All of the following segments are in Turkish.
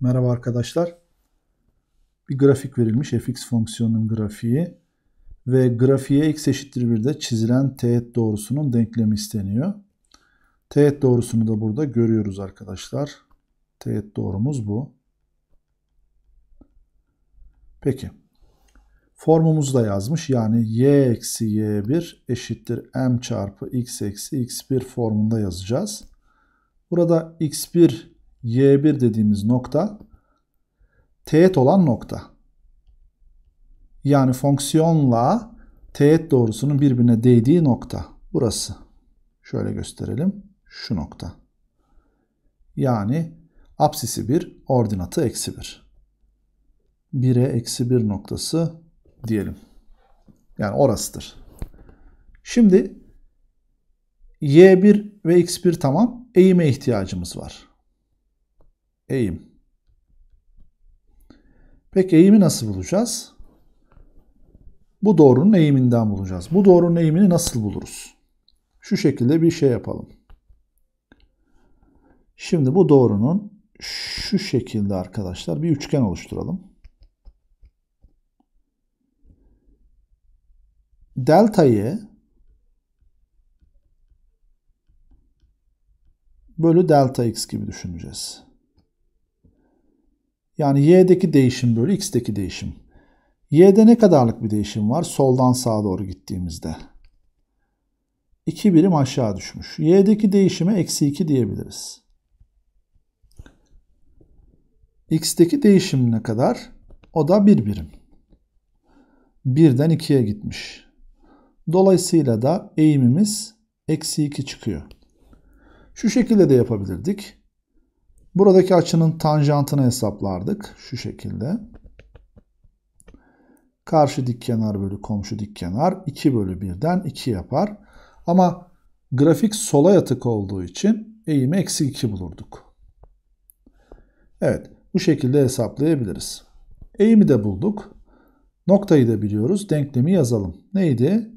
Merhaba arkadaşlar. Bir grafik verilmiş. fx fonksiyonunun grafiği ve grafiğe x eşittir 1'de çizilen teğet doğrusunun denklemi isteniyor. Teğet doğrusunu da burada görüyoruz arkadaşlar. Teğet doğrumuz bu. Peki. Formumuzu da yazmış. Yani y eksi y1 eşittir m çarpı x eksi x1 formunda yazacağız. Burada x1 Y1 dediğimiz nokta teğet olan nokta. Yani fonksiyonla teğet doğrusunun birbirine değdiği nokta. Burası. Şöyle gösterelim. Şu nokta. Yani apsisi 1, ordinatı eksi 1. 1'e eksi 1 noktası diyelim. Yani orasıdır. Şimdi y1 ve x1 tamam. Eğime ihtiyacımız var eğim. Peki eğimi nasıl bulacağız? Bu doğrunun eğiminden bulacağız. Bu doğrunun eğimini nasıl buluruz? Şu şekilde bir şey yapalım. Şimdi bu doğrunun şu şekilde arkadaşlar bir üçgen oluşturalım. delta y bölü delta x gibi düşüneceğiz. Yani y'deki değişim bölü x'deki değişim. y'de ne kadarlık bir değişim var? Soldan sağa doğru gittiğimizde. 2 birim aşağı düşmüş. y'deki değişime eksi 2 diyebiliriz. x'deki değişim ne kadar? O da 1 bir birim. 1'den 2'ye gitmiş. Dolayısıyla da eğimimiz eksi 2 çıkıyor. Şu şekilde de yapabilirdik. Buradaki açının tanjantını hesaplardık. Şu şekilde. Karşı dik kenar bölü komşu dik kenar 2 bölü 1'den 2 yapar. Ama grafik sola yatık olduğu için eğimi eksi 2 bulurduk. Evet bu şekilde hesaplayabiliriz. Eğimi de bulduk. Noktayı da biliyoruz. Denklemi yazalım. Neydi?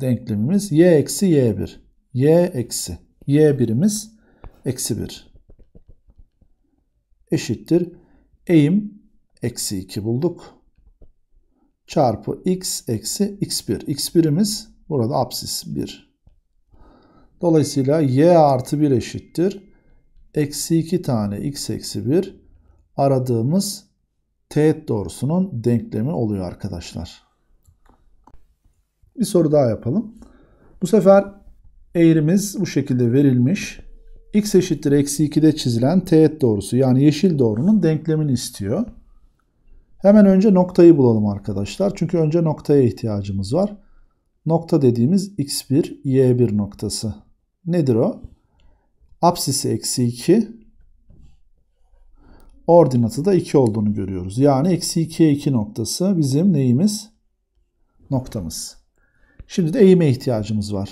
Denklemimiz y eksi y1. y eksi y1'imiz eksi 1 eşittir. Eğim eksi 2 bulduk. Çarpı x eksi x1. x1'imiz burada absis 1. Dolayısıyla y artı 1 eşittir. Eksi 2 tane x eksi 1 aradığımız teğet doğrusunun denklemi oluyor arkadaşlar. Bir soru daha yapalım. Bu sefer eğrimiz bu şekilde verilmiş x eşittir eksi 2'de çizilen teğet doğrusu yani yeşil doğrunun denklemini istiyor. Hemen önce noktayı bulalım arkadaşlar. Çünkü önce noktaya ihtiyacımız var. Nokta dediğimiz x1, y1 noktası. Nedir o? Apsisi eksi 2. Ordinatı da 2 olduğunu görüyoruz. Yani eksi 2'ye 2 noktası bizim neyimiz? Noktamız. Şimdi de eğime ihtiyacımız var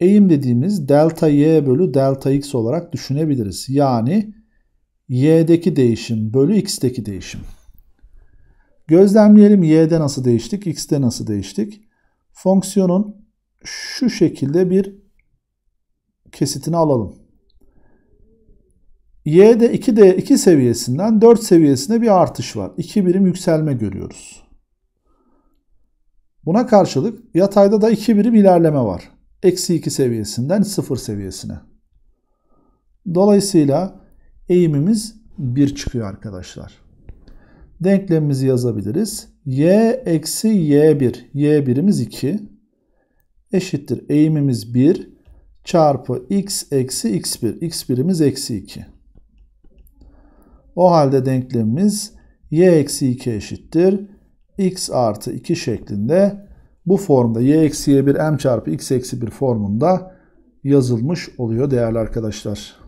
eğim dediğimiz delta y bölü delta x olarak düşünebiliriz. Yani y'deki değişim bölü x'teki değişim. Gözlemleyelim y'de nasıl değiştik, x'te nasıl değiştik. Fonksiyonun şu şekilde bir kesitini alalım. Y'de 2D 2 seviyesinden 4 seviyesine bir artış var. 2 birim yükselme görüyoruz. Buna karşılık yatayda da 2 birim ilerleme var eksi 2 seviyesinden 0 seviyesine. Dolayısıyla eğimimiz 1 çıkıyor arkadaşlar. Denklemimizi yazabiliriz. y eksi y1, y1'imiz 2 eşittir. Eğimimiz 1 çarpı x eksi x1, x1'imiz eksi 2. O halde denklemimiz y eksi 2 eşittir. x artı 2 şeklinde bu formda y eksi eksiye bir m çarpı x eksi bir formunda yazılmış oluyor değerli arkadaşlar.